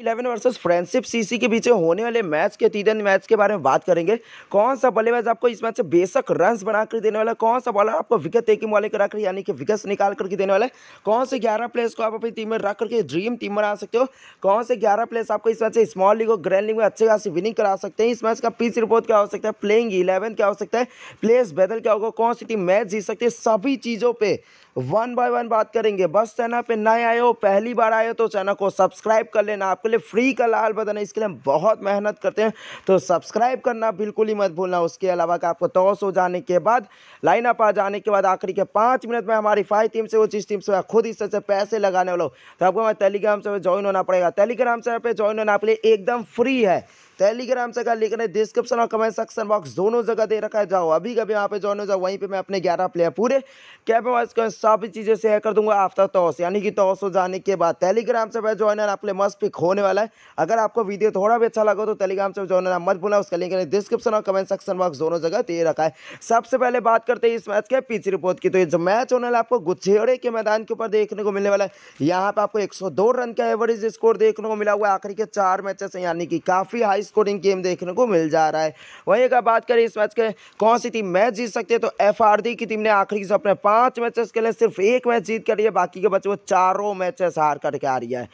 eleven versus friendship CC के बीच होने वाले मैच के तीन मैच के बारे में बात करेंगे कौन सा बल्लेबाज आपको इस मैच से बेशक रन बनाकर देने वाला कौन सा बॉलर आपको विकेट टेकिंग वाले कराकर यानी कि विकेट निकाल करके देने वाला है कौन से ग्यारह प्लेयर्स को आप अपनी टीम में रख करके ड्रीम टीम बना सकते हो कौन से ग्यारह प्लेयर्स आपको इस मैच से स्मॉल लीग और ग्रैंड लीग में अच्छे खास विनिंग करा सकते हैं इस मैच का पीच रिपोर्ट क्या हो सकता है प्लेइंग इलेवन क्या हो सकता है प्लेयर्स बैदल क्या होगा कौन सी टीम मैच जीत सकती है सभी चीज़ों पर वन बाय वन बात करेंगे बस चैनल पे नए आए हो पहली बार आए हो तो चैनल को सब्सक्राइब कर लेना आपके लिए फ्री का लाल बदन है इसके लिए हम बहुत मेहनत करते हैं तो सब्सक्राइब करना बिल्कुल ही मत भूलना उसके अलावा का आपको टॉस हो जाने के बाद लाइन अप आ जाने के बाद आखिरी के पाँच मिनट में हमारी फाइव टीम से वो चीज़ टीम से खुद इस से पैसे लगाने वालों तो आपको हमारे टेलीग्राम से ज्वाइन होना पड़ेगा टेलीग्राम से पर ज्वाइन होना आपके लिए एकदम फ्री है टेलीग्राम से का लिंक डिस्क्रिप्शन और कमेंट सेक्शन बॉक्स दोनों जगह दे रखा है जाओ अभी कभी यहाँ पे ज्वाइन हो जाओ वहीं पे मैं अपने ग्यारह प्लेयर पूरे कैप वाइज सभी चीज़ें शेयर कर दूंगा आफ्टर टॉस यानी कि टॉस हो जाने के बाद टेलीग्राम से भाई ज्वाइनर आप मस्त पिक होने वाला है अगर आपको वीडियो थोड़ा भी अच्छा लगा तो टेलीग्राम से ज्वाइन मत बोला उसका लिंक डिस्क्रिप्शन और कमेंट सेक्शन बॉक्स दोनों जगह दे रखा है सबसे पहले बात करते हैं इस मैच के पिच रिपोर्ट की तो ये जो मैच होने वाला आपको गुच्छेड़े के मैदान के ऊपर देखने को मिलने वाला है यहाँ पे आपको एक रन का एवरेज स्कोर देखने को मिला हुआ है आखिरी के चार मैचेस हैं यानी कि काफी हाई हाई स्कोरिंग गेम देखने को मिल जा रहा है वहीं अगर बात करें इस मैच के कौन सी टीम मैच जीत सकती है तो एफ की टीम ने आखिरी से अपने पाँच मैचेस के लिए सिर्फ एक मैच जीत कर रही है बाकी के बच्चे वो चारों मैचेस हार करके आ रही है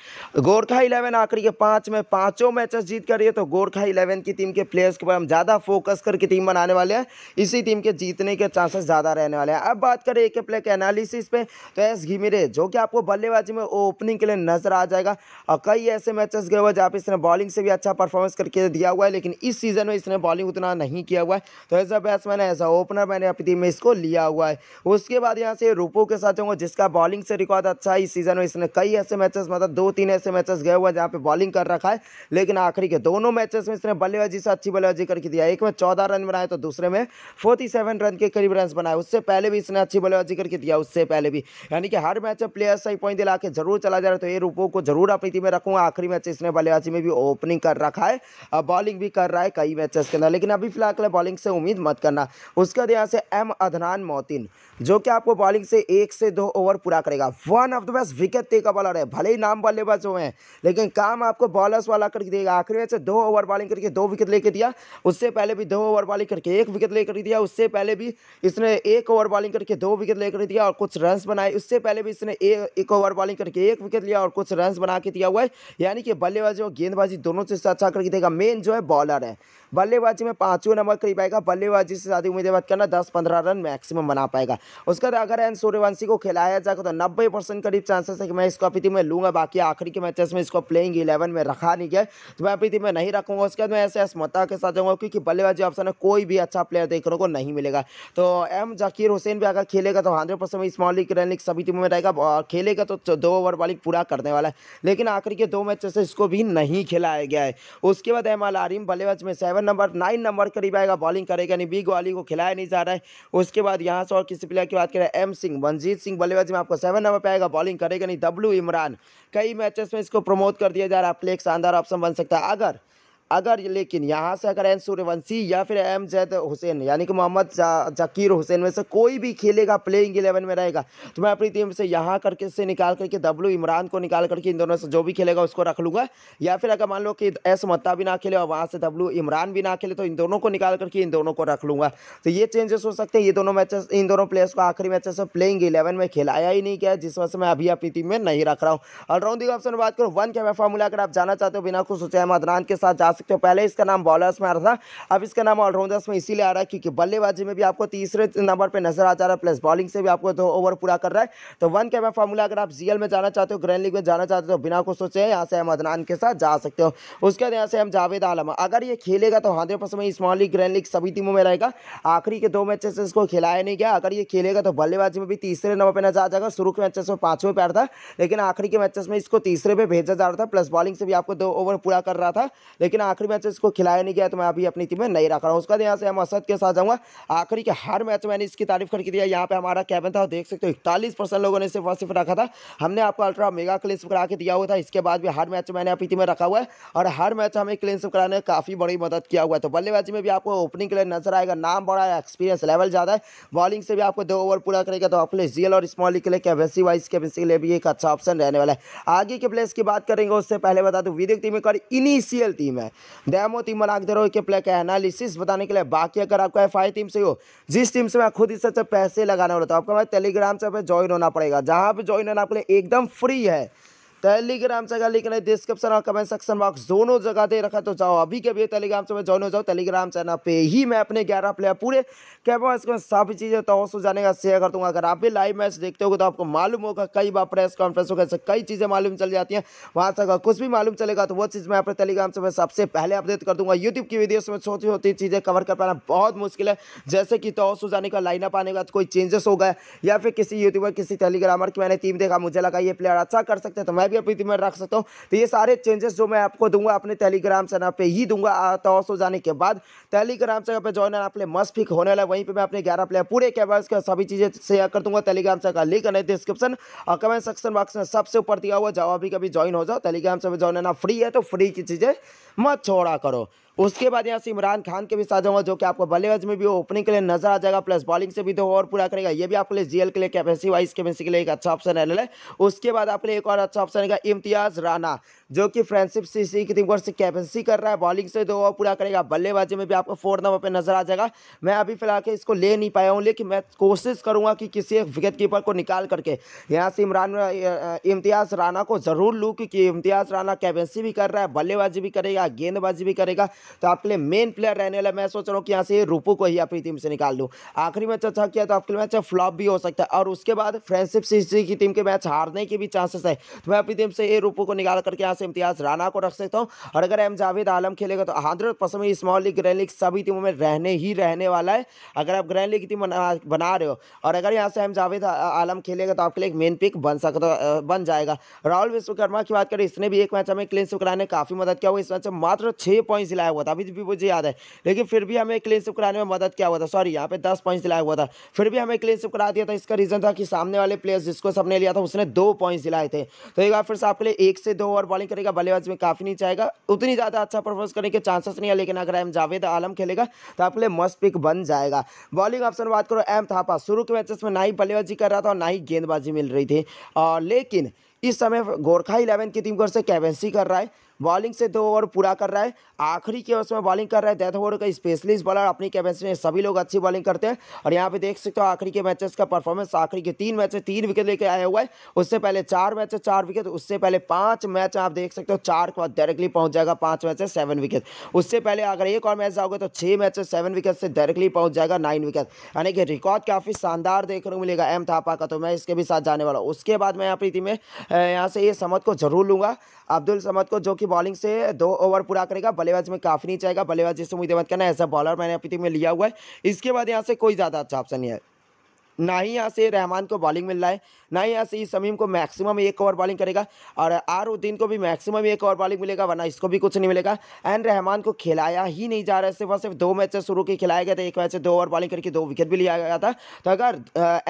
गोरखा इलेवन आखिरी के पाँच में पाँचों मैचेस जीत कर रही है तो गोरखा इलेवन की टीम के प्लेयर्स के ऊपर हम ज़्यादा फोकस करके टीम बनाने वाले हैं इसी टीम के जीतने के चांसेस ज़्यादा रहने वाले हैं अब बात करें एक प्लेयर के एनालिसिस पे तो एस घिमिरे जो कि आपको बल्लेबाजी में ओपनिंग के लिए नजर आ जाएगा और कई ऐसे मैचेस गए हुए जहाँ पर इसने बॉलिंग से भी अच्छा परफॉर्मेंस करके से दिया हुआ है लेकिन इस सीज़न में इसने बॉलिंग उतना नहीं किया हुआ है तो ऐसा बैट्समैन है ऐसा ओपनर मैंने अपनी टीम में इसको लिया हुआ है उसके बाद यहाँ से रूपो के साथ होंगे जिसका बॉलिंग से रिकॉर्ड अच्छा है इस सीज़न में इसने कई ऐसे मैचेस मतलब दो तीन ऐसे मैचेस गए हुए हैं जहाँ पे बॉलिंग कर रखा है लेकिन आखिरी के दोनों मैचेस में इसने बल्लेबाजी से अच्छी बल्लेबाजी करके दिया एक में चौदह रन बनाए तो दूसरे में फोर्टी रन के करीब रन बनाए उससे पहले भी इसने अच्छी बल्लेबाजी करके दिया उससे पहले भी यानी कि हर मैच प्लेयर सही पॉइंट दिला के जरूर चला जा रहा है तो ये रूपो को जरूर अपनी टीम में रखूंगा आखिरी मैच इसने बल्लेबाजी में भी ओपनिंग कर रखा है बॉलिंग भी कर रहा है कई मैचेस के अंदर लेकिन अभी फिलहाल बॉलिंग से उम्मीद मत करना उसके बाद यहाँ से एम अदनान मोतिन जो कि आपको बॉलिंग से एक से दो ओवर पूरा करेगा one of the best wicket taker bowler है भले ही नाम बल्लेबाज हुए हैं लेकिन काम आपको बॉलर्स वाला करके देगा आखिरी मैच से दो ओवर बॉलिंग करके दो विकेट लेके दिया उससे पहले भी दो ओवर बॉलिंग करके एक विकेट लेकर दिया उससे पहले भी इसने एक ओवर बॉलिंग करके दो विकेट लेकर दिया और कुछ रन बनाए उससे पहले भी इसने एक ओवर बॉलिंग करके एक विकेट लिया और कुछ रन बना के दिया हुआ है यानी कि बल्लेबाजी और गेंदबाजी दोनों से अच्छा करके देगा मेन जो है बॉलर है बल्लेबाजी में पाँचवें नंबर करीब आएगा बल्लेबाजी से ज्यादा उम्मीदें बात करना दस पंद्रह रन मैक्सिमम बना पाएगा उसके बाद अगर एन सूर्यवंशी को खिलाया जाएगा तो नब्बे परसेंट करीब चांसेस है कि मैं इसको अपनी टीम में लूँगा बाकी आखिरी के मैचेस में इसको प्लेइंग इलेवन में रखा नहीं गया तो मैं अपनी टीम में नहीं रखूँगा उसके बाद मैं ऐसे अस्मता के साथ जाऊँगा क्योंकि बल्लेबाजी ऑप्शन में कोई भी अच्छा प्लेयर देखने को नहीं मिलेगा तो एम जकीर हुसैन भी अगर खेलेगा तो hundred percent small league run league सभी टीमों में रहेगा और खेलेगा तो दो ओवर बॉलिंग पूरा करने वाला है लेकिन आखिरी के दो मैचेस इसको भी नहीं खिलाया गया है उसके बाद रहे हैं माला आरिम बल्लेबाज में सेवन नंबर नाइन नंबर करीब आएगा बॉलिंग करेगा यानी बिग वाली को खिलाया नहीं जा रहा है उसके बाद यहाँ से और किसी प्लेयर की बात करें एम सिंह मनजीत सिंह बल्लेबाज में आपको सेवन नंबर पर आएगा बॉलिंग करेगा नहीं डब्लू इमरान कई मैचेस में इसको प्रमोट कर दिया जा रहा है प्ले एक शानदार ऑप्शन बन सकता है अगर अगर लेकिन यहाँ से अगर एन सूर्यवंशी या फिर एम जैद हुसैन यानी कि मोहम्मद जकीर हुसैन में से कोई भी खेलेगा प्लेइंग इलेवन में रहेगा तो मैं अपनी टीम से यहाँ करके से निकाल करके डब्लू इमरान को निकाल करके इन दोनों से जो भी खेलेगा उसको रख लूँगा या फिर अगर मान लो कि एस मत्ता भी ना खेले और वहाँ से डब्लू इमरान भी ना खेले तो इन दोनों को निकाल करके इन दोनों को रख लूँगा तो ये चेंजेस हो सकते हैं ये दोनों मैचेस इन दोनों प्लेयर्स को आखिरी मैचेस में प्लेइंग इलेवन में खिलाया ही नहीं गया जिस वजह से मैं अभी अपनी टीम में नहीं रख रहा हूँ ऑलराउंड ऑप्शन में बात करूँ वन के फॉर्मूला अगर आप जाना चाहते हो बिना कुछ सोचे अदनान के साथ जा सकते हो पहले इसका नाम बॉलर्स में आ रहा था अब इसका नाम ऑलराउंडर्स में इसीलिए आ रहा है क्योंकि बल्लेबाजी में भी आपको तीसरे नंबर पर नजर आ जा रहा है प्लस बॉलिंग से भी आपको दो ओवर पूरा कर रहा है तो वन के में फॉर्मूला अगर आप जीएल में जाना चाहते हो ग्रैंड लीग में जाना चाहते हो तो बिना कुछ सोचे यहाँ से हम अदनान के साथ जा सकते हो उसके बाद यहाँ से हम जावेद आलम अगर ये खेलेगा तो hundred percent small league grand league सभी टीमों में रहेगा आखिरी के दो मैचेस इसको खिलाया नहीं गया अगर ये खेलेगा तो बल्लेबाजी में भी तीसरे नंबर पर नजर आ जाएगा शुरू के मैचेस में पांचवें पैर था लेकिन आखिरी के मैचेस में इसको तीसरे पे भेजा जा रहा था प्लस बॉलिंग से भी आपको दो ओवर पूरा कर रहा था लेकिन आखिरी मैच इसको खिलाया नहीं गया तो मैं अभी अपनी टीम में नहीं रख रहा हूँ उसका यहाँ से हम असद के साथ जाऊँगा आखिरी के हर मैच मैंने इसकी तारीफ करके दिया यहाँ पर हमारा कैबिन था देख सकते हो इकतालीस लोगों ने इसे फर्स्ट रखा था हमने आपको अल्ट्रा मेगा क्लिंस करा के दिया हुआ था इसके बाद भी हर मैच मैंने अपनी टीम में रखा हुआ है और हर मैच हमें क्लिनस कराने में काफ़ी बड़ी मदद किया हुआ है तो बल्लेबाजी में भी आपको ओपनिंग के लिए नजर आएगा नाम बड़ा है एक्सपीरियंस लेवल ज़्यादा है बॉलिंग से भी आपको दो ओवर पूरा करेगा तो आप लिए जीएल और स्मॉल के लिए कैपेसी वाइज कैपेसी के लिए भी एक अच्छा ऑप्शन रहने वाला है आगे के प्लेस की बात करेंगे उससे पहले बता दो विदिक टीम एक और इनिशियल टीम है दैमो टीम मलाक रहो के प्ले का एनालिसिस बताने के लिए बाकी अगर आपका एफ टीम से हो जिस टीम से मैं खुद इस पैसे लगाना हो तो आपको हमारे टेलीग्राम से ज्वाइन होना पड़ेगा जहाँ पर ज्वाइन होना आपके लिए एकदम फ्री है टेलीग्राम अगर लिख रहे डिस्क्रिप्शन और कमेंट सेक्शन बॉक्स दोनों जगह दे रखा तो जाओ अभी के भी टेलीग्राम से ज्वाइन हो जाओ टेलीग्राम चैनल पे ही मैं अपने ग्यारह प्लेयर पूरे कैमरा इसको सभी चीज़ें तो हो जाने का शेयर कर दूंगा अगर आप भी लाइव मैच देखते हो तो आपको मालूम होगा कई बार प्रेस कॉन्फ्रेंस होकर कई चीज़ें मालूम चल जाती हैं वहाँ से अगर कुछ भी मालूम चलेगा तो वो चीज़ मैं अपने टेलीग्राम से मैं सबसे पहले अपडेट कर दूंगा यूट्यूब की वीडियो में छोटी छोटी चीज़ें कवर कर पाना बहुत मुश्किल है जैसे कि तो जाने का लाइनअप आने का कोई चेंजेस हो गया या फिर किसी यूट्यूबर किसी टेलीग्रामर की मैंने टीम देखा मुझे लगा ये प्लेयर अच्छा कर सकते तो मैं भी अपनी में रख सकता हूँ तो ये सारे चेंजेस जो मैं आपको दूंगा अपने टेलीग्राम चैनल पर ही दूंगा टॉस हो तो जाने के बाद टेलीग्राम चैनल पर ज्वाइन आप मस्त फिक होने वाला वहीं पर मैं अपने ग्यारह प्लेयर पूरे कैबर्स के सभी चीज़ें शेयर कर दूंगा टेलीग्राम चैनल का लिंक नहीं डिस्क्रिप्शन और कमेंट सेक्शन बॉक्स में सबसे ऊपर दिया हुआ जाओ अभी कभी ज्वाइन हो जाओ टेलीग्राम चैनल ज्वाइन होना फ्री है तो फ्री की चीज़ें मत छोड़ा करो उसके बाद यहाँ से इमरान खान के भी साथ जाऊंगा जो कि आपको बल्लेबाज में भी ओपनिंग के लिए नजर आ जाएगा प्लस बॉलिंग से भी दो तो ओवर पूरा करेगा ये भी आपके लिए जीएल के लिए कैपेसिटी वाइज केमेसी के लिए एक अच्छा ऑप्शन है ले उसके बाद आपके लिए एक और अच्छा ऑप्शन ऑप्शन रहेगा इम्तियाज राना जो कि फ्रेंडशिप सीसी की टीम से कैप्टनसी कर रहा है बॉलिंग से दो तो ओवर पूरा करेगा बल्लेबाजी में भी आपको फोर नंबर पर नजर आ जाएगा मैं अभी फिलहाल के इसको ले नहीं पाया हूँ लेकिन मैं कोशिश करूंगा कि किसी एक विकेट कीपर को निकाल करके यहाँ से इमरान इम्तियाज़ राना को ज़रूर लूँ क्योंकि इम्तियाज़ राना कैप्टनसी भी कर रहा है बल्लेबाजी भी करेगा गेंदबाजी भी करेगा तो आपके लिए मेन प्लेयर रहने वाला मैं सोच रहा हूँ कि यहाँ से रूपू को ही अपनी टीम से निकाल दूँ आखिरी मैच अच्छा किया तो आपके लिए मैच फ्लॉप भी हो सकता है और उसके बाद फ्रेंडशिप सीरीज की टीम के मैच हारने के भी चांसेस है तो मैं भी से ए रूपू को निकाल करके यहाँ से इम्तियाज राना को रख सकता हूँ और अगर एम जावेद आलम खेलेगा तो hundred percent small league grand league सभी टीमों में रहने ही रहने वाला है अगर आप ग्रैंड लीग की टीम बना रहे हो और अगर यहाँ से एम जावेद आलम खेलेगा तो आपके लिए एक मेन पिक बन सकता बन जाएगा राहुल विश्वकर्मा की बात करें इसने भी एक मैच हमें क्लीन स्विप कराने काफ़ी मदद किया हुआ इस मैच में मात्र छः पॉइंट्स दिलाया हुआ था अभी भी मुझे याद है लेकिन फिर भी हमें क्लीन स्विप कराने में मदद किया हुआ था सॉरी यहाँ पे दस पॉइंट्स दिलाया हुआ था फिर भी हमें क्लीन स्विप करा दिया था इसका रीज़न था कि सामने वाले प्लेयर्स जिसको सबने लिया था उसने दो पॉइंट्स दिलाए थे तो एक करेगा फिर से आपके लिए एक से दो ओवर बॉलिंग करेगा बल्लेबाज में काफ़ी नहीं चाहेगा उतनी ज़्यादा अच्छा परफॉर्मेंस करने के चांसेस नहीं है लेकिन अगर एम जावेद आलम खेलेगा तो आपके लिए मस्त पिक बन जाएगा बॉलिंग ऑप्शन बात करो एम थापा शुरू के मैचेस में ना ही बल्लेबाजी कर रहा था और ना ही गेंदबाजी मिल रही थी और लेकिन इस समय गोरखा इलेवन की टीम को से कैवेंसी कर रहा है बॉलिंग से दो ओवर पूरा कर रहा है आखिरी के ओवर में बॉलिंग कर रहा है डेथ ओवर का स्पेशलिस्ट बॉलर अपनी कैपेसिटी में सभी लोग अच्छी बॉलिंग करते हैं और यहाँ पे देख सकते हो आखिरी के मैचेस का परफॉर्मेंस आखिरी के तीन मैच तीन विकेट लेके आया हुआ है उससे पहले चार मैच चार विकेट उससे पहले पाँच मैच आप देख सकते हो चार के बाद डायरेक्टली पहुँच जाएगा पाँच मैच सेवन विकेट उससे पहले अगर एक और मैच जाओगे तो छः मैच सेवन विकेट से डायरेक्टली पहुँच जाएगा नाइन विकेट यानी कि रिकॉर्ड काफ़ी शानदार देखने को मिलेगा एम थापा का तो मैं इसके भी साथ जाने वाला हूँ उसके बाद मैं यहाँ टीम में यहाँ से ये समद को जरूर लूँगा अब्दुल समद को जो कि बॉलिंग से दो ओवर पूरा करेगा बल्लेबाज में काफ़ी नहीं चाहेगा बल्लेबाज जिससे मुझे मत करना ऐसा बॉलर मैंने अभी तक में लिया हुआ है इसके बाद यहाँ से कोई ज़्यादा अच्छा ऑप्शन नहीं है ना ही यहाँ से रहमान को बॉलिंग मिल रहा है ना ही यहाँ से इस समीम को मैक्सिमम एक ओवर बॉलिंग करेगा और आर उद्दीन को भी मैक्सिमम एक ओवर बॉलिंग मिलेगा वरना इसको भी कुछ नहीं मिलेगा एंड रहमान को खिलाया ही नहीं जा रहा है सिर्फ सिर्फ दो मैच शुरू के खिलाया गया था एक मैच से दो ओवर बॉलिंग करके दो विकेट भी लिया गया था तो अगर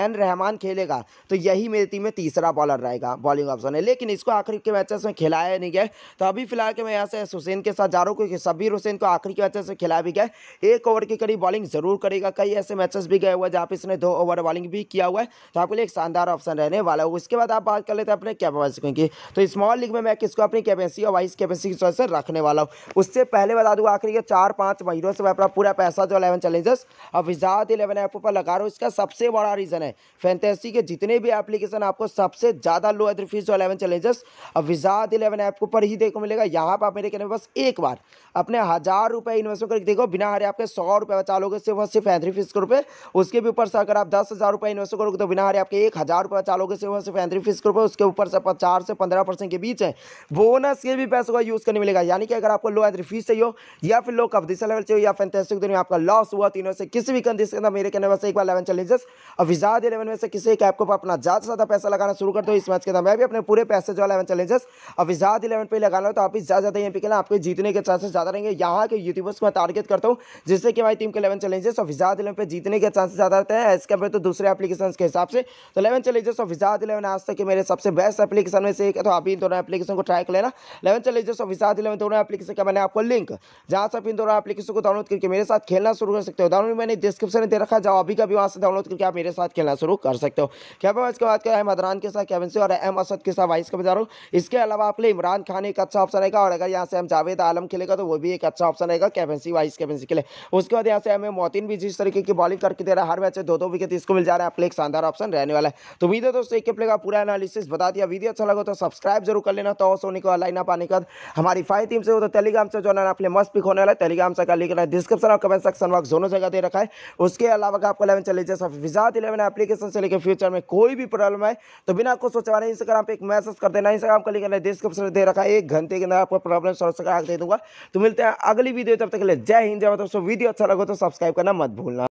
एन रहमान खेलेगा तो यही मेरी टीम में तीसरा बॉलर रहेगा बॉलिंग ऑप्शन है लेकिन इसको आखिरी के मैचेस में खिलाया नहीं गया तो अभी फिलहाल के मैं यहाँ से हुसैन के साथ जा रहा हूँ क्योंकि सब्बीर हुसैन को आखिरी के मैचेस में खिलाया भी गया एक ओवर के करीब बॉलिंग जरूर करेगा कई ऐसे मैचेस भी गए हुए जहाँ पर इसने दो ओवर बॉलिंग रिकॉर्डिंग भी किया हुआ है तो आपके लिए एक शानदार ऑप्शन रहने वाला है उसके बाद आप बात कर लेते हैं अपने कैपेसिटी की तो स्मॉल लीग में मैं किसको अपनी कैपेसिटी और वाइस कैपेसिटी की से रखने वाला हूँ उससे पहले बता दूँ आखिरी के चार पाँच महीनों से मैं अपना पूरा पैसा जो अलेवन चैलेंजेस और विजात इलेवन ऐप पर लगा रहा हूँ इसका सबसे बड़ा रीज़न है फैंटेसी के जितने भी एप्लीकेशन आपको सबसे ज़्यादा लो एदर फीस जो अलेवन चैलेंजेस और विजात इलेवन ऐप पर ही देखो मिलेगा यहाँ पर आप मेरे कहने बस एक बार अपने हज़ार रुपये इन्वेस्टमेंट करके देखो बिना हारे आपके सौ रुपये बचा लोगे सिर्फ और सिर्फ एंट्री फीस के रुपये उसके भी ऊपर से अगर आप दस हज़ार रुपये इन्वेस्ट करोगे तो बिना हारे आपके एक हज़ार रुपये चालोगे से वहाँ से पैंतीस फीस रुपये उसके ऊपर से चार से पंद्रह परसेंट के बीच है बोनस के भी पैसों का यूज़ करने मिलेगा यानी कि अगर आपको लो एंट्री फीस चाहिए या फिर लो कब दिशा लेवल चाहिए या फैंटेस्टिक दिन में आपका लॉस हुआ तीनों से किसी भी कंडीशन के अंदर मेरे कहने वैसे एक बार इलेवन चैलेंजेस और विजाद इलेवन में से किसी एक ऐप को अपना ज़्यादा से ज़्यादा पैसा लगाना शुरू कर दो इस मैच के अंदर मैं भी अपने पूरे पैसे जो इलेवन चैलेंजेस और विजाद इलेवन पर लगा लो तो आप ज़्यादा ज़्यादा यहाँ पे खेलें आपके जीतने के चांसेस ज़्यादा रहेंगे यहाँ के यूट्यूबर्स को मैं टारगेट करता हूँ जिससे कि हमारी टीम के इलेवन चैलेंजेस और विजाद इलेवन पर जीतने के चांसेस ज़्यादा रहते हैं इसके तो दूसरे एप्लीकेशन के हिसाब से तो इलेवन चैलेंजेस ऑफ विजाद इलेवन आज तक के मेरे सबसे बेस्ट एप्लीकेशन में से एक है तो आप इन दोनों एप्लीकेशन को ट्राई कर लेना इलेवन चैलेंजेस ऑफ विजाद इलेवन दोनों एप्लीकेशन का मैंने आपको लिंक जहाँ से आप इन दोनों एप्लीकेशन को डाउनलोड करके मेरे साथ खेलना शुरू कर सकते हो डाउनलोड मैंने डिस्क्रिप्शन में दे रखा जाओ अभी कभी वहाँ से डाउनलोड करके आप मेरे साथ खेलना शुरू कर सकते हो क्या मैं की बात करें मदरान के साथ कैबिन से और एम असद के साथ वाइस का बजा रहा हूँ इसके अलावा आपके लिए इमरान खान एक अच्छा ऑप्शन रहेगा और अगर यहाँ से हम जावेद आलम खेलेगा तो वो भी एक अच्छा ऑप्शन रहेगा कैपेंसी वाइस कैपेंसी के लिए उसके बाद यहाँ से हमें मोतिन भी जिस तरीके की बॉलिंग करके दे रहा है हर मैच दो दो विकेट इसको मिल जा रहा है आपके एक शानदार ऑप्शन रहने वाला है तो वीडियो दोस्तों एक प्ले का पूरा एनालिसिस बता दिया वीडियो अच्छा लगा तो सब्सक्राइब जरूर कर लेना तो सोनी को लाइन पाने का हमारी फाइव टीम से हो तो टेलीग्राम से जो है आपके मस्त पिक होने वाला है टेलीग्राम से का रहा है डिस्क्रिप्शन और कमेंट सेक्शन बॉक्स दोनों जगह दे रखा है उसके अलावा आपको इलेवन चले जैसे विजात इलेवन एप्लीकेशन से लेकर फ्यूचर में कोई भी प्रॉब्लम है तो बिना कुछ सोचा रहे इंस्टाग्राम पर एक मैसेज कर देना इंस्टाग्राम का है डिस्क्रिप्शन दे रखा है एक घंटे के अंदर आपको प्रॉब्लम सोल्व करा दे दूंगा तो मिलते हैं अगली वीडियो तब तक के लिए जय हिंद जय दोस्तों वीडियो अच्छा लगा तो सब्सक्राइब करना मत भूलना